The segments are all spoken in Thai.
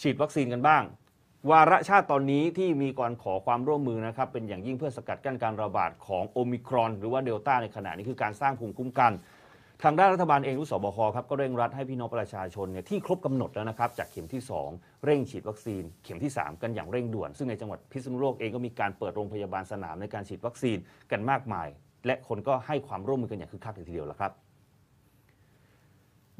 ฉีดวัคซีนกันบ้าง วาระชาติตอนนี้ที่มีการขอความร่วมมือนะครับเป็นอย่างยิ่งเพื่อสกัดกั้นการระบาดของโอมิครอน หรือว่าเดลต้าในขณะนี้คือการสร้างภูมิคุ้มกัน ทางด้านรัฐบาลเองรู้สบคครับก็เร่งรัดให้พี่น้องประชาชนเนี่ยที่ครบกำหนดแล้วนะครับ จากเข็มที่ 2 เร่งฉีดวัคซีนเข็มที่ 3 กันอย่างเร่งด่วน ซึ่งในจังหวัดพิษณุโลกเองก็มีการเปิดโรงพยาบาลสนามในการฉีดวัคซีนกันมากมาย และคนก็ให้ความร่วมมือกันอย่างคึกคักเลยทีเดียวละครับ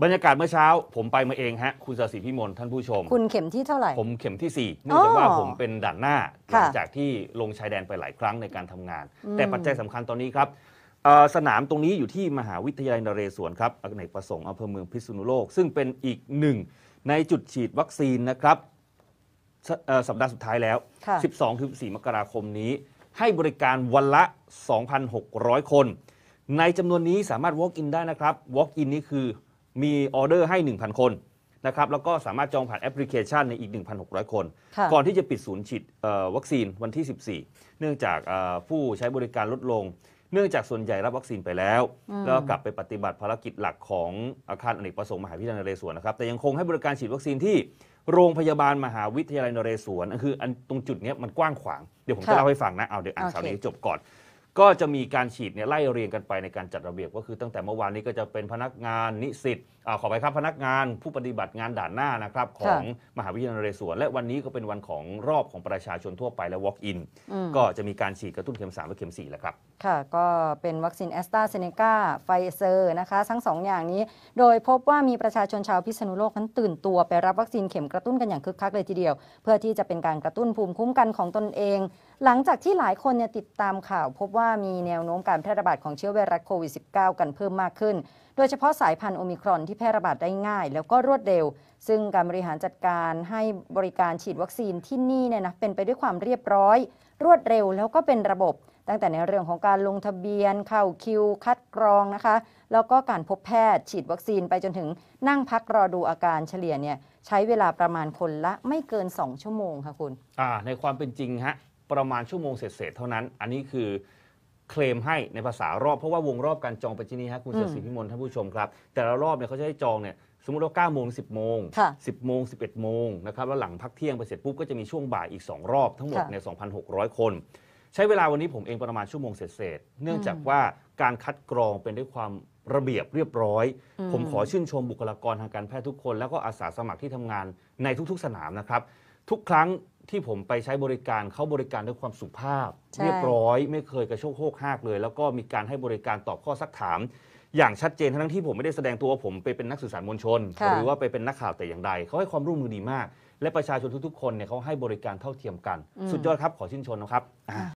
บรรยากาศเมื่อเช้าผมไปมาเองฮะ คุณสศิพิมลท่านผู้ชมคุณเข็มที่เท่าไหร่ ผมเข็มที่4เนื่องจากว่าผมเป็นด่านหน้าหลังจากที่ลงชายแดนไปหลายครั้งในการทำงาน แต่ปัจจัยสำคัญตอนนี้ครับสนามตรงนี้อยู่ที่มหาวิทยาลัยนเรศวรครับอเนกประสงค์อำเภอเมืองพิษณุโลกซึ่งเป็นอีกหนึ่งในจุดฉีดวัคซีนนะครับสัปดาห์สุดท้ายแล้ว 12-4มกราคมนี้ ให้บริการวันละ 2,600 คน ในจำนวนนี้สามารถ walk in ได้นะครับ walk in นี่คือมีออเดอร์ให้ 1,000 คนนะครับ แล้วก็สามารถจองผ่านแอปพลิเคชันในอีก 1,600 คน ก่อนที่จะปิดศูนย์ฉีดวัคซีนวันที่ 14 เนื่องจากผู้ใช้บริการลดลง เนื่องจากส่วนใหญ่รับวัคซีนไปแล้ว แล้วกลับไปปฏิบัติภารกิจหลักของอาคารอเนกประสงค์มหาวิทยาลัยนเรศวรนะครับ แต่ยังคงให้บริการฉีดวัคซีนที่โรงพยาบาลมหาวิทยาลัยนเรศวรคืออันตรงจุดนี้มันกว้างขวาง เดี๋ยวผมจะเล่าให้ฟังนะ เอาเดี๋ยวอ่านข่าวนี้จบก่อนก็จะมีการฉีดเนี่ยไล่เรียงกันไปในการจัดระเบียบ ก็คือตั้งแต่เมื่อวานนี้ก็จะเป็นพนักงาน นิสิตขอไปครับพนักงานผู้ปฏิบัติงานด่านหน้านะครับ ของมหาวิทยาลัยนเรศวรและวันนี้ก็เป็นวันของรอบของประชาชนทั่วไปและ walk in ก็จะมีการฉีดกระตุ้นเข็ม3และเข็ม4แล้วครับ ค่ะ ก็เป็นวัคซีนแอสตราเซเนกาไฟเซอร์นะคะทั้ง 2 อย่างนี้ โดยพบว่ามีประชาชนชาวพิษณุโลกนั้นตื่นตัวไปรับวัคซีนเข็มกระตุ้นกันอย่างคึกคักเลยทีเดียว เพื่อที่จะเป็นการกระตุ้นภูมิคุ้มกันของตนเอง หลังจากที่หลายคนเนี่ยติดตามข่าวพบว่ามีแนวโน้มการแพร่ระบาดของเชื้อไวรัสโควิด -19 กันเพิ่มมากขึ้นโดยเฉพาะสายพันธุ์โอมิครอนที่แพร่ระบาดได้ง่าย แล้วก็รวดเร็ว ซึ่งการบริหารจัดการให้บริการฉีดวัคซีนที่นี่เนี่ยนะเป็นไปด้วยความเรียบร้อย รวดเร็วแล้วก็เป็นระบบ ตั้งแต่ในเรื่องของการลงทะเบียนเข้าคิว คัดกรองนะคะ แล้วก็การพบแพทย์ฉีดวัคซีนไปจนถึงนั่งพักรอดูอาการเฉลี่ยเนี่ยใช้เวลาประมาณคนละไม่เกิน 2 ชั่วโมงค่ะคุณในความเป็นจริงฮะประมาณชั่วโมงเศษเท่านั้น อันนี้คือเคลมให้ในภาษารอบ เพราะว่าวงรอบการจองไปที่นี่ฮะคุณเสศิพิมลท่านผู้ชมครับ แต่ละรอบเนี่ยเขาจะให้จองเนี่ยสมมติว่า9โมง 10 โมง 10 โมง 11 โมงนะครับแล้วหลังพักเที่ยงไปเสร็จปุ๊บก็จะมีช่วงบ่ายอีก 2 รอบทั้งหมดใน2,600 คน ใช้เวลาวันนี้ผมเองประมาณชั่วโมงเศษจเนื่องจากว่าการคัดกรองเป็นด้วยความระเบียบเรียบร้อย ผมขอชื่นชมบุคลากรทางการแพทย์ทุกคน แล้วก็อาสาสมัครที่ทำงานในทุก ๆสนามนะครับทุกครั้งที่ผมไปใช้บริการเขาบริการด้วยความสุภาพ เรียบร้อยไม่เคยกระโชกโคกหักเลย แล้วก็มีการให้บริการตอบข้อซักถามอย่างชัดเจน ทั้งที่ผมไม่ได้แสดงตัวว่าผมไปเป็นนักสื่อสารมวลชน หรือว่าไปเป็นนักข่าวแต่อย่างใดเขาให้ความร่วมมือดีมาก และประชาชนทุกๆคนเนี่ยเขาให้บริการเท่าเทียมกัน สุดยอดครับขอชื่นชมนะครับอ่า